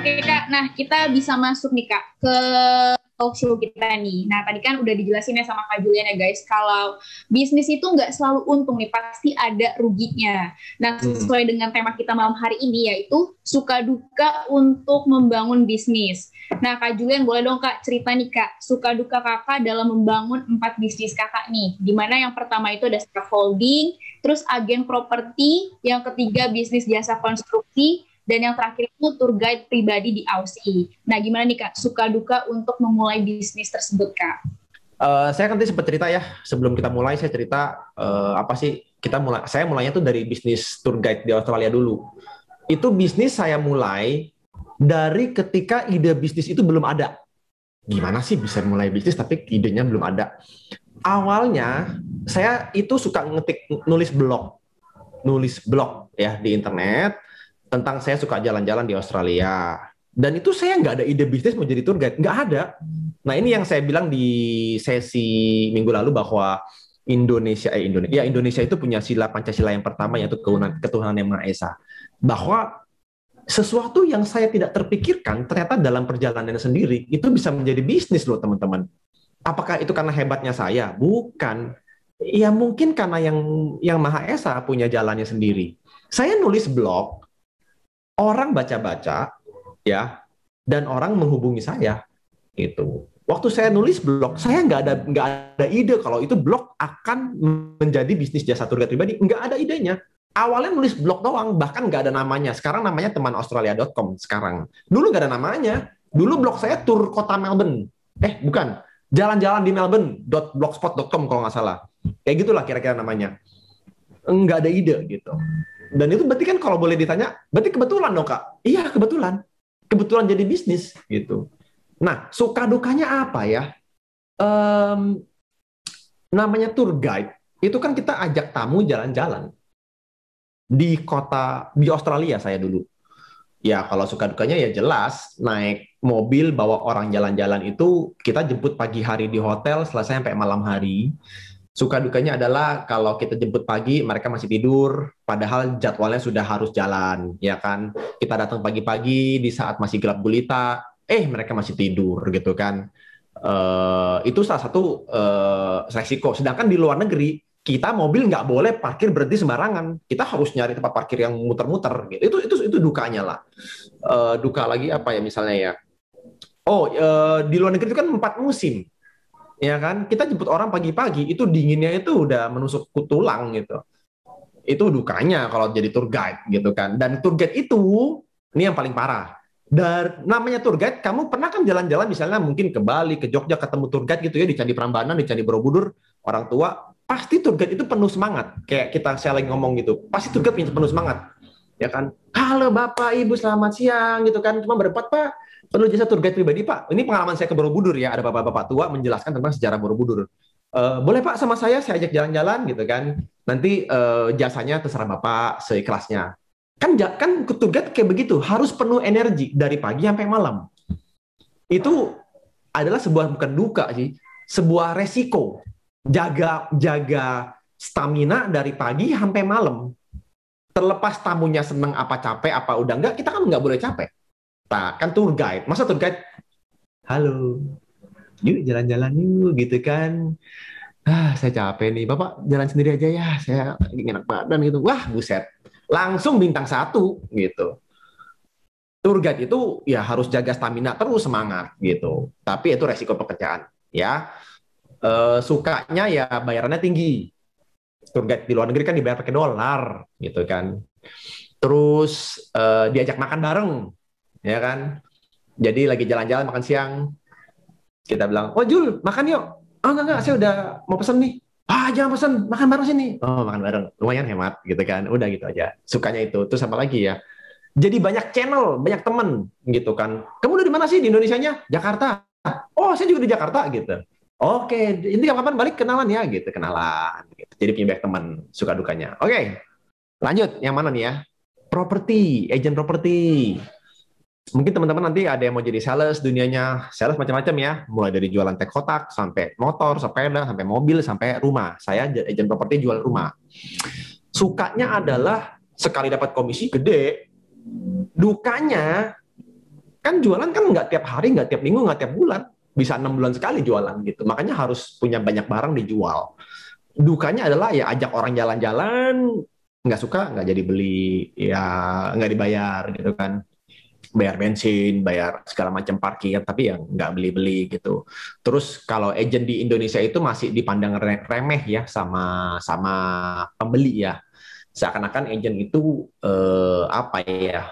Oke kak, nah kita bisa masuk nih kak ke talk show kita nih. Nah tadi kan udah dijelasin ya sama kak Julian ya guys, kalau bisnis itu nggak selalu untung nih, pasti ada ruginya. Nah hmm. sesuai hmm. dengan tema kita malam hari ini yaitu suka duka untuk membangun bisnis. Nah kak Julian boleh dong kak cerita nih kak, suka duka kakak dalam membangun empat bisnis kakak nih. Dimana yang pertama itu ada scaffolding, terus agen properti, yang ketiga bisnis jasa konstruksi, dan yang terakhir itu tour guide pribadi di Aussie. Nah, gimana nih Kak, suka duka untuk memulai bisnis tersebut Kak? Uh, saya nanti sempat cerita ya, sebelum kita mulai saya cerita uh, apa sih kita mulai saya mulainya tuh dari bisnis tour guide di Australia dulu. Itu bisnis saya mulai dari ketika ide bisnis itu belum ada. Gimana sih bisa mulai bisnis tapi idenya belum ada? Awalnya saya itu suka ngetik nulis blog, nulis blog ya di internet tentang saya suka jalan-jalan di Australia. Dan itu saya nggak ada ide bisnis mau jadi tour guide, nggak ada. Nah ini yang saya bilang di sesi minggu lalu bahwa Indonesia, eh Indonesia, ya Indonesia itu punya sila Pancasila yang pertama yaitu ketuhanan, ketuhanan yang Maha Esa. Bahwa sesuatu yang saya tidak terpikirkan ternyata dalam perjalanan sendiri itu bisa menjadi bisnis loh teman-teman. Apakah itu karena hebatnya saya? Bukan. Ya mungkin karena yang yang Maha Esa punya jalannya sendiri. Saya nulis blog orang baca-baca ya dan orang menghubungi saya itu. Waktu saya nulis blog, saya nggak ada nggak ada ide kalau itu blog akan menjadi bisnis jasa guide pribadi. Nggak ada idenya. Awalnya nulis blog doang, bahkan nggak ada namanya. Sekarang namanya temanaustralia.com sekarang. Dulu nggak ada namanya. Dulu blog saya tur kota Melbourne. Eh, bukan. Jalan-jalan di melbourne.blogspot.com kalau nggak salah. Kayak gitulah kira-kira namanya. Nggak ada ide gitu. Dan itu berarti kan kalau boleh ditanya, berarti kebetulan dong kak? Iya kebetulan, kebetulan jadi bisnis gitu. Nah suka dukanya apa ya? Um, namanya tour guide itu kan kita ajak tamu jalan-jalan di kota di Australia saya dulu. Ya kalau suka dukanya ya jelas naik mobil bawa orang jalan-jalan itu kita jemput pagi hari di hotel selesai sampai malam hari Suka dukanya adalah kalau kita jemput pagi, mereka masih tidur, padahal jadwalnya sudah harus jalan, ya kan? Kita datang pagi-pagi di saat masih gelap gulita, eh mereka masih tidur gitu kan. Uh, itu salah satu uh, resiko. Sedangkan di luar negeri, kita mobil nggak boleh parkir berhenti sembarangan. Kita harus nyari tempat parkir yang muter-muter. Gitu. Itu itu itu dukanya lah. Uh, duka lagi apa ya misalnya ya? Oh, uh, di luar negeri itu kan empat musim ya kan kita jemput orang pagi-pagi itu dinginnya itu udah menusuk ke tulang gitu itu dukanya kalau jadi tour guide gitu kan dan tour guide itu ini yang paling parah dan namanya tour guide, kamu pernah kan jalan-jalan misalnya mungkin ke Bali, ke Jogja, ketemu tour guide gitu ya di Candi Prambanan, di Candi Borobudur, orang tua, pasti tour guide itu penuh semangat. Kayak kita saya ngomong gitu, pasti tour guide penuh semangat. Ya kan, halo Bapak, Ibu, selamat siang gitu kan, cuma berempat Pak, perlu jasa tour guide pribadi Pak. Ini pengalaman saya ke Borobudur ya, ada bapak-bapak tua menjelaskan tentang sejarah Borobudur. Uh, boleh Pak sama saya, saya ajak jalan-jalan gitu kan. Nanti uh, jasanya terserah Bapak seikhlasnya. Kan kan tour guide kayak begitu, harus penuh energi dari pagi sampai malam. Itu adalah sebuah bukan duka sih, sebuah resiko. Jaga jaga stamina dari pagi sampai malam. Terlepas tamunya seneng apa capek apa udah enggak, kita kan nggak boleh capek Nah, kan tour guide. Masa tour guide, halo, yuk jalan-jalan yuk gitu kan. Ah, saya capek nih, Bapak jalan sendiri aja ya, saya enak badan gitu. Wah, buset. Langsung bintang satu gitu. Tour guide itu ya harus jaga stamina terus semangat gitu. Tapi itu resiko pekerjaan ya. E, sukanya ya bayarannya tinggi. Tour guide di luar negeri kan dibayar pakai dolar gitu kan. Terus e, diajak makan bareng ya kan? Jadi lagi jalan-jalan makan siang, kita bilang, oh Jul, makan yuk. Oh enggak, enggak, saya udah mau pesen nih. Ah jangan pesen, makan bareng sini. Oh makan bareng, lumayan hemat gitu kan. Udah gitu aja, sukanya itu. Terus apa lagi ya, jadi banyak channel, banyak temen gitu kan. Kamu udah di mana sih di Indonesia-nya? Jakarta. Oh saya juga di Jakarta gitu. Oke, ini kapan-kapan balik kenalan ya gitu, kenalan. Gitu. Jadi punya banyak temen, suka dukanya. Oke, lanjut yang mana nih ya? Properti, agent properti mungkin teman-teman nanti ada yang mau jadi sales dunianya sales macam-macam ya mulai dari jualan teh kotak sampai motor sepeda sampai mobil sampai rumah saya agent properti jual rumah sukanya adalah sekali dapat komisi gede dukanya kan jualan kan nggak tiap hari nggak tiap minggu nggak tiap bulan bisa enam bulan sekali jualan gitu makanya harus punya banyak barang dijual dukanya adalah ya ajak orang jalan-jalan nggak suka nggak jadi beli ya nggak dibayar gitu kan bayar bensin, bayar segala macam parkir, tapi yang nggak beli-beli gitu. Terus kalau agent di Indonesia itu masih dipandang remeh ya sama sama pembeli ya. Seakan-akan agent itu eh, apa ya?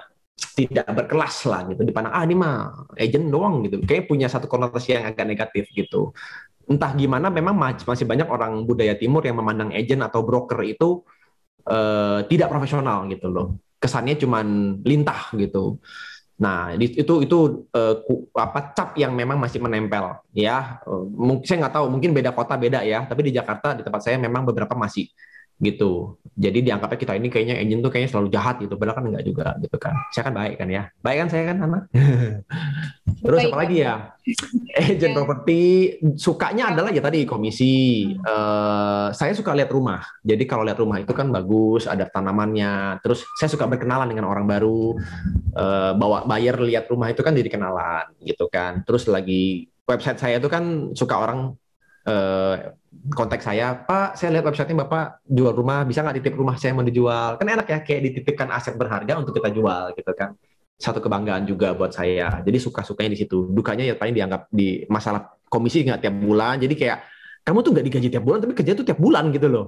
tidak berkelas lah gitu dipandang ah ini mah agent doang gitu kayak punya satu konotasi yang agak negatif gitu entah gimana memang masih banyak orang budaya timur yang memandang agent atau broker itu eh, tidak profesional gitu loh kesannya cuman lintah gitu. Nah, itu itu uh, apa cap yang memang masih menempel ya. Uh, eh, mungkin saya nggak tahu, mungkin beda kota beda ya, tapi di Jakarta di tempat saya memang beberapa masih gitu. Jadi dianggapnya kita ini kayaknya agent tuh kayaknya selalu jahat gitu. Padahal kan enggak juga gitu kan. Saya kan baik kan ya. Baik kan saya kan anak. Terus baik, apa lagi ya? Agent ya. properti sukanya ya. adalah ya tadi komisi. Uh, saya suka lihat rumah. Jadi kalau lihat rumah itu kan bagus, ada tanamannya. Terus saya suka berkenalan dengan orang baru. Uh, bawa buyer lihat rumah itu kan jadi kenalan gitu kan. Terus lagi website saya itu kan suka orang eh, kontak saya, Pak, saya lihat website ini Bapak jual rumah, bisa nggak titip rumah saya mau dijual? Kan enak ya, kayak dititipkan aset berharga untuk kita jual gitu kan. Satu kebanggaan juga buat saya. Jadi suka-sukanya di situ. Dukanya ya paling dianggap di masalah komisi nggak tiap bulan. Jadi kayak kamu tuh nggak digaji tiap bulan, tapi kerja tuh tiap bulan gitu loh.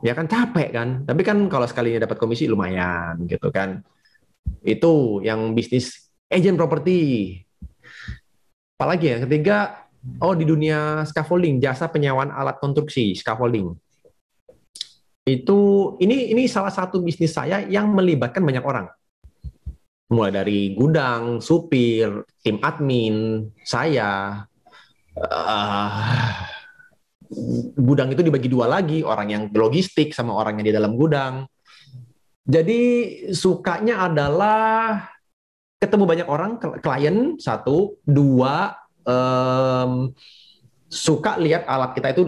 Ya kan capek kan. Tapi kan kalau sekalinya dapat komisi lumayan gitu kan. Itu yang bisnis agent properti. Apalagi ya, yang ketiga oh di dunia scaffolding jasa penyewaan alat konstruksi scaffolding itu ini ini salah satu bisnis saya yang melibatkan banyak orang mulai dari gudang supir tim admin saya uh, gudang itu dibagi dua lagi orang yang logistik sama orang yang di dalam gudang jadi sukanya adalah ketemu banyak orang klien satu dua um, suka lihat alat kita itu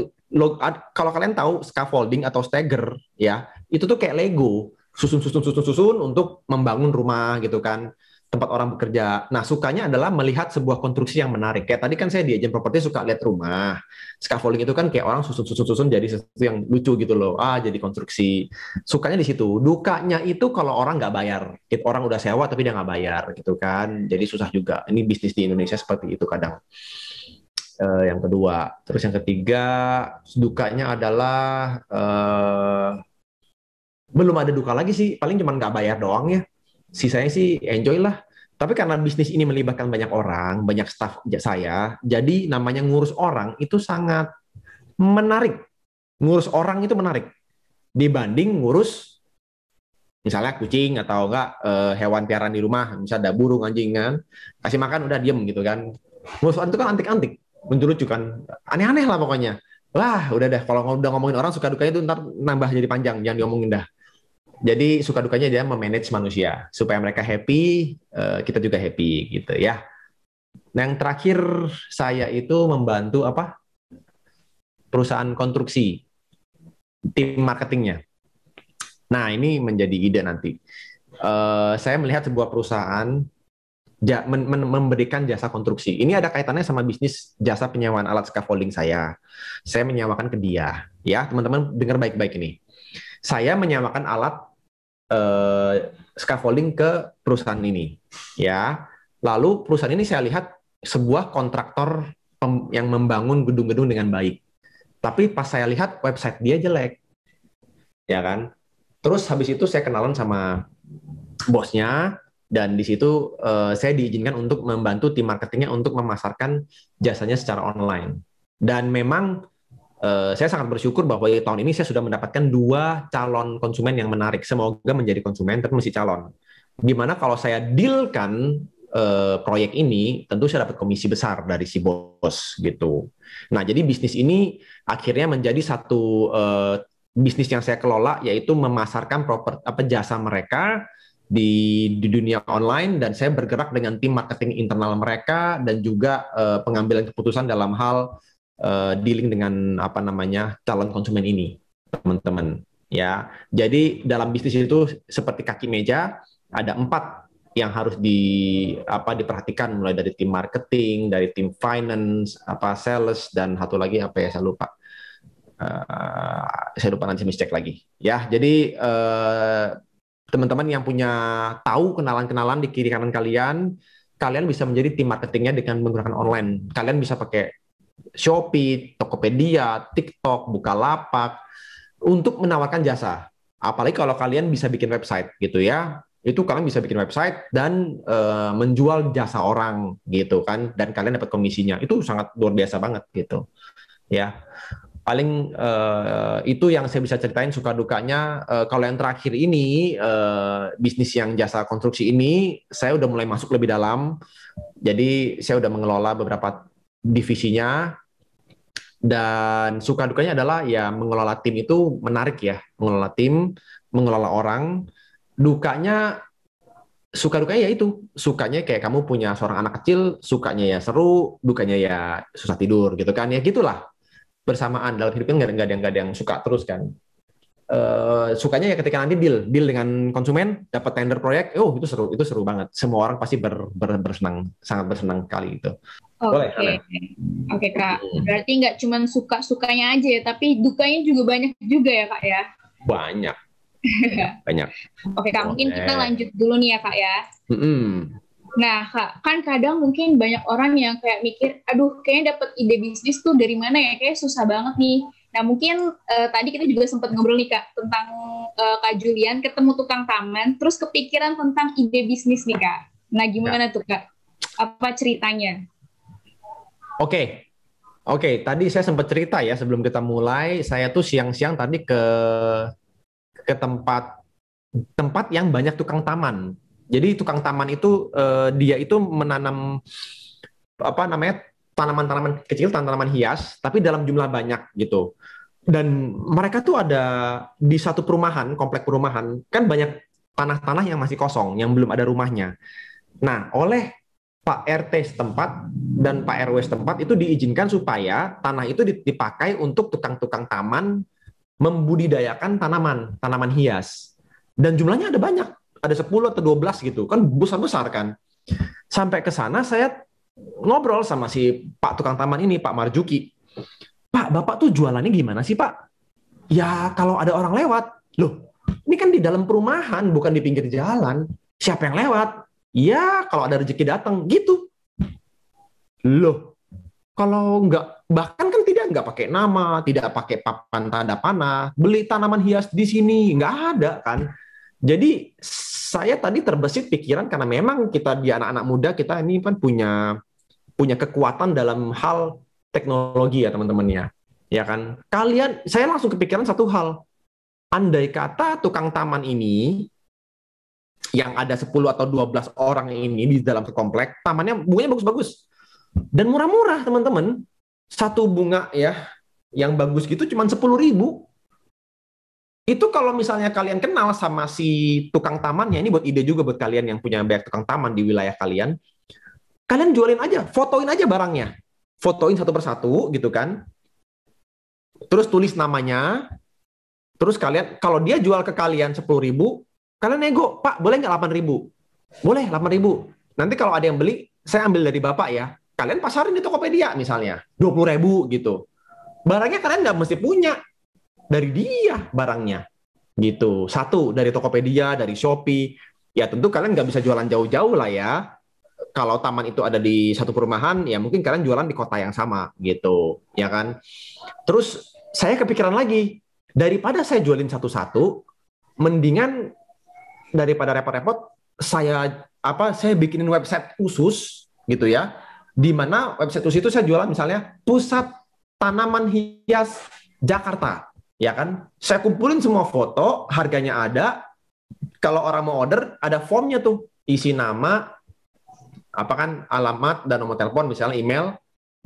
ad, kalau kalian tahu scaffolding atau stagger ya itu tuh kayak Lego susun susun susun susun untuk membangun rumah gitu kan tempat orang bekerja. Nah, sukanya adalah melihat sebuah konstruksi yang menarik. Kayak tadi kan saya di agent properti suka lihat rumah. Scaffolding itu kan kayak orang susun-susun-susun jadi sesuatu yang lucu gitu loh. Ah, jadi konstruksi. Sukanya di situ. Dukanya itu kalau orang nggak bayar. Orang udah sewa tapi dia nggak bayar gitu kan. Jadi susah juga. Ini bisnis di Indonesia seperti itu kadang. Uh, yang kedua. Terus yang ketiga, dukanya adalah... Uh, belum ada duka lagi sih. Paling cuma nggak bayar doang ya sisanya sih enjoy lah. Tapi karena bisnis ini melibatkan banyak orang, banyak staff saya, jadi namanya ngurus orang itu sangat menarik. Ngurus orang itu menarik dibanding ngurus misalnya kucing atau enggak eh, hewan piaraan di rumah, misalnya ada burung anjing kan, kasih makan udah diem gitu kan. Ngurus orang itu kan antik-antik, menjelucu kan, aneh-aneh lah pokoknya. Lah, udah deh, kalau udah ngomongin orang suka dukanya itu ntar nambah jadi panjang, jangan diomongin dah jadi suka dukanya dia memanage manusia supaya mereka happy, eh, kita juga happy gitu ya. Nah, yang terakhir saya itu membantu apa? perusahaan konstruksi tim marketingnya. Nah, ini menjadi ide nanti. Eh, saya melihat sebuah perusahaan memberikan jasa konstruksi. Ini ada kaitannya sama bisnis jasa penyewaan alat scaffolding saya. Saya menyewakan ke dia, ya teman-teman dengar baik-baik ini. Saya menyewakan alat uh, scaffolding ke perusahaan ini ya lalu perusahaan ini saya lihat sebuah kontraktor yang membangun gedung-gedung dengan baik tapi pas saya lihat website dia jelek ya kan terus habis itu saya kenalan sama bosnya dan di situ uh, saya diizinkan untuk membantu tim marketingnya untuk memasarkan jasanya secara online dan memang Eh, saya sangat bersyukur bahwa tahun ini saya sudah mendapatkan dua calon konsumen yang menarik. Semoga menjadi konsumen, tapi masih calon. Gimana kalau saya dealkan uh, proyek ini, tentu saya dapat komisi besar dari si bos gitu. Nah, jadi bisnis ini akhirnya menjadi satu uh, bisnis yang saya kelola, yaitu memasarkan proper apa jasa mereka di, di dunia online dan saya bergerak dengan tim marketing internal mereka dan juga uh, pengambilan keputusan dalam hal uh, dealing dengan apa namanya calon konsumen ini, teman-teman. Ya, jadi dalam bisnis itu seperti kaki meja ada empat yang harus di apa diperhatikan mulai dari tim marketing, dari tim finance, apa sales dan satu lagi apa ya saya lupa. Uh, saya lupa nanti saya cek lagi. Ya, jadi teman eh, teman-teman yang punya tahu kenalan-kenalan di kiri kanan kalian, kalian bisa menjadi tim marketingnya dengan menggunakan online. Kalian bisa pakai Shopee, Tokopedia, TikTok, Bukalapak untuk menawarkan jasa. Apalagi kalau kalian bisa bikin website gitu ya. Itu kalian bisa bikin website dan e, menjual jasa orang gitu kan dan kalian dapat komisinya. Itu sangat luar biasa banget gitu. Ya. Paling e, itu yang saya bisa ceritain suka dukanya. E, kalau yang terakhir ini e, bisnis yang jasa konstruksi ini saya udah mulai masuk lebih dalam. Jadi saya udah mengelola beberapa divisinya dan suka dukanya adalah ya mengelola tim itu menarik ya, mengelola tim, mengelola orang. Dukanya suka dukanya ya itu sukanya kayak kamu punya seorang anak kecil sukanya ya seru dukanya ya susah tidur gitu kan ya gitulah bersamaan dalam hidup kan nggak ada yang nggak ada yang suka terus kan uh, sukanya ya ketika nanti deal deal dengan konsumen dapat tender proyek oh itu seru itu seru banget semua orang pasti ber, ber, bersenang sangat bersenang kali itu Oke, okay. oke okay, kak. Berarti nggak cuma suka sukanya aja ya, tapi dukanya juga banyak juga ya kak ya. Banyak. banyak. Oke okay, kak, mungkin kita lanjut dulu nih ya kak ya. Mm -hmm. Nah kak, kan kadang mungkin banyak orang yang kayak mikir, aduh kayaknya dapat ide bisnis tuh dari mana ya, kayak susah banget nih. Nah mungkin uh, tadi kita juga sempat ngobrol nih kak tentang uh, kak Julian ketemu tukang taman, terus kepikiran tentang ide bisnis nih kak. Nah gimana ya. tuh kak? Apa ceritanya? Oke, okay. oke. Okay. Tadi saya sempat cerita ya sebelum kita mulai, saya tuh siang-siang tadi ke ke tempat tempat yang banyak tukang taman. Jadi tukang taman itu eh, dia itu menanam apa namanya tanaman-tanaman kecil, tanaman hias, tapi dalam jumlah banyak gitu. Dan mereka tuh ada di satu perumahan, komplek perumahan, kan banyak tanah-tanah yang masih kosong, yang belum ada rumahnya. Nah, oleh Pak RT setempat dan Pak RW setempat itu diizinkan supaya tanah itu dipakai untuk tukang-tukang taman membudidayakan tanaman, tanaman hias. Dan jumlahnya ada banyak, ada 10 atau 12 gitu, kan besar-besar kan. Sampai ke sana saya ngobrol sama si Pak tukang taman ini, Pak Marjuki. Pak, Bapak tuh jualannya gimana sih, Pak? Ya, kalau ada orang lewat. Loh, ini kan di dalam perumahan, bukan di pinggir jalan. Siapa yang lewat? Ya, kalau ada rezeki datang, gitu. Loh, kalau nggak bahkan kan tidak nggak pakai nama, tidak pakai papan tanda panah, beli tanaman hias di sini nggak ada kan. Jadi saya tadi terbesit pikiran karena memang kita di anak-anak muda kita ini kan punya punya kekuatan dalam hal teknologi ya teman-teman ya. Ya kan? Kalian saya langsung kepikiran satu hal. Andai kata tukang taman ini yang ada 10 atau 12 orang ini di dalam komplek, tamannya bunganya bagus-bagus dan murah-murah teman-teman. Satu bunga ya yang bagus gitu cuma sepuluh ribu. Itu kalau misalnya kalian kenal sama si tukang taman ya ini buat ide juga buat kalian yang punya banyak tukang taman di wilayah kalian. Kalian jualin aja, fotoin aja barangnya. Fotoin satu persatu gitu kan. Terus tulis namanya. Terus kalian, kalau dia jual ke kalian 10 ribu, kalian nego, Pak boleh nggak 8 ribu? Boleh 8 ribu. Nanti kalau ada yang beli, saya ambil dari Bapak ya kalian pasarin di Tokopedia misalnya, 20 ribu gitu. Barangnya kalian nggak mesti punya. Dari dia barangnya. Gitu. Satu, dari Tokopedia, dari Shopee. Ya tentu kalian nggak bisa jualan jauh-jauh lah ya. Kalau taman itu ada di satu perumahan, ya mungkin kalian jualan di kota yang sama gitu. Ya kan? Terus saya kepikiran lagi, daripada saya jualin satu-satu, mendingan daripada repot-repot, saya apa saya bikinin website khusus gitu ya di mana website itu saya jualan misalnya pusat tanaman hias Jakarta, ya kan? Saya kumpulin semua foto, harganya ada. Kalau orang mau order, ada formnya tuh, isi nama, apa kan alamat dan nomor telepon, misalnya email,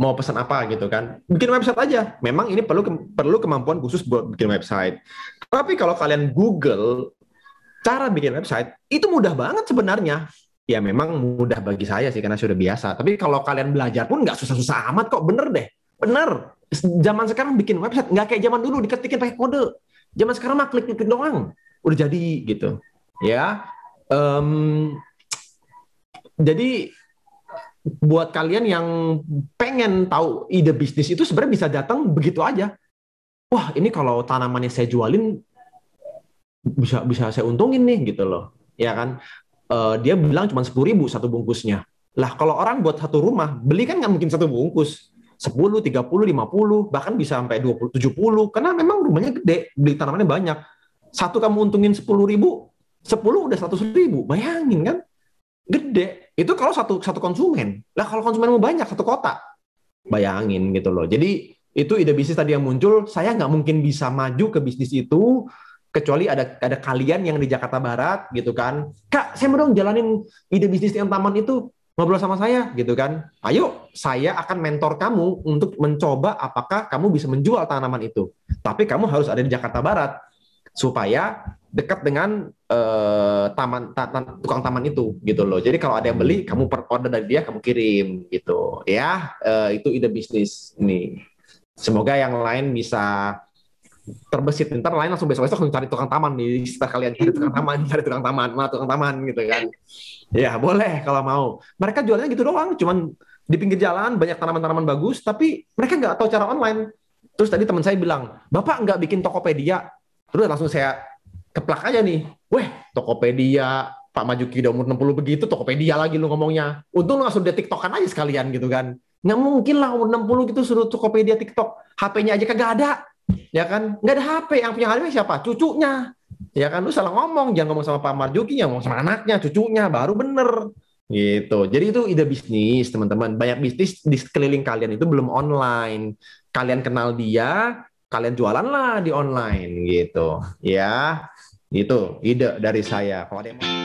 mau pesan apa gitu kan? Bikin website aja. Memang ini perlu perlu kemampuan khusus buat bikin website. Tapi kalau kalian Google cara bikin website, itu mudah banget sebenarnya ya memang mudah bagi saya sih karena sudah biasa. Tapi kalau kalian belajar pun nggak susah-susah amat kok, bener deh, bener. Zaman sekarang bikin website nggak kayak zaman dulu diketikin pakai kode. Zaman sekarang mah klik-klik doang, udah jadi gitu. Ya, um, jadi buat kalian yang pengen tahu ide bisnis itu sebenarnya bisa datang begitu aja. Wah, ini kalau tanamannya saya jualin bisa bisa saya untungin nih gitu loh. Ya kan? uh, dia bilang cuma sepuluh ribu satu bungkusnya. Lah kalau orang buat satu rumah, beli kan nggak mungkin satu bungkus. 10, 30, 50, bahkan bisa sampai 20, 70. Karena memang rumahnya gede, beli tanamannya banyak. Satu kamu untungin 10 ribu, 10 udah 100 ribu. Bayangin kan? Gede. Itu kalau satu satu konsumen. Lah kalau konsumen mau banyak, satu kota. Bayangin gitu loh. Jadi itu ide bisnis tadi yang muncul, saya nggak mungkin bisa maju ke bisnis itu kecuali ada ada kalian yang di Jakarta Barat gitu kan kak saya mau dong jalanin ide bisnis yang taman itu ngobrol sama saya gitu kan ayo saya akan mentor kamu untuk mencoba apakah kamu bisa menjual tanaman itu tapi kamu harus ada di Jakarta Barat supaya dekat dengan uh, taman ta, ta, tukang taman itu gitu loh jadi kalau ada yang beli kamu per order dari dia kamu kirim gitu ya uh, itu ide bisnis nih semoga yang lain bisa terbesit ntar lain langsung besok besok langsung cari tukang taman di sekitar kalian cari tukang taman cari tukang taman mana tukang taman gitu kan ya boleh kalau mau mereka jualnya gitu doang cuman di pinggir jalan banyak tanaman-tanaman bagus tapi mereka nggak tahu cara online terus tadi teman saya bilang bapak nggak bikin tokopedia terus langsung saya keplak aja nih weh tokopedia Pak Majuki udah umur 60 begitu, Tokopedia lagi lu ngomongnya. Untung lu langsung dia TikTokan aja sekalian gitu kan. Nggak mungkin lah umur 60 gitu suruh Tokopedia TikTok. HP-nya aja kagak ada ya kan nggak ada HP yang punya HP siapa cucunya ya kan lu salah ngomong jangan ngomong sama Pak Marjuki ya ngomong sama anaknya cucunya baru bener gitu jadi itu ide bisnis teman-teman banyak bisnis di sekeliling kalian itu belum online kalian kenal dia kalian jualan lah di online gitu ya itu ide dari saya kalau ada yang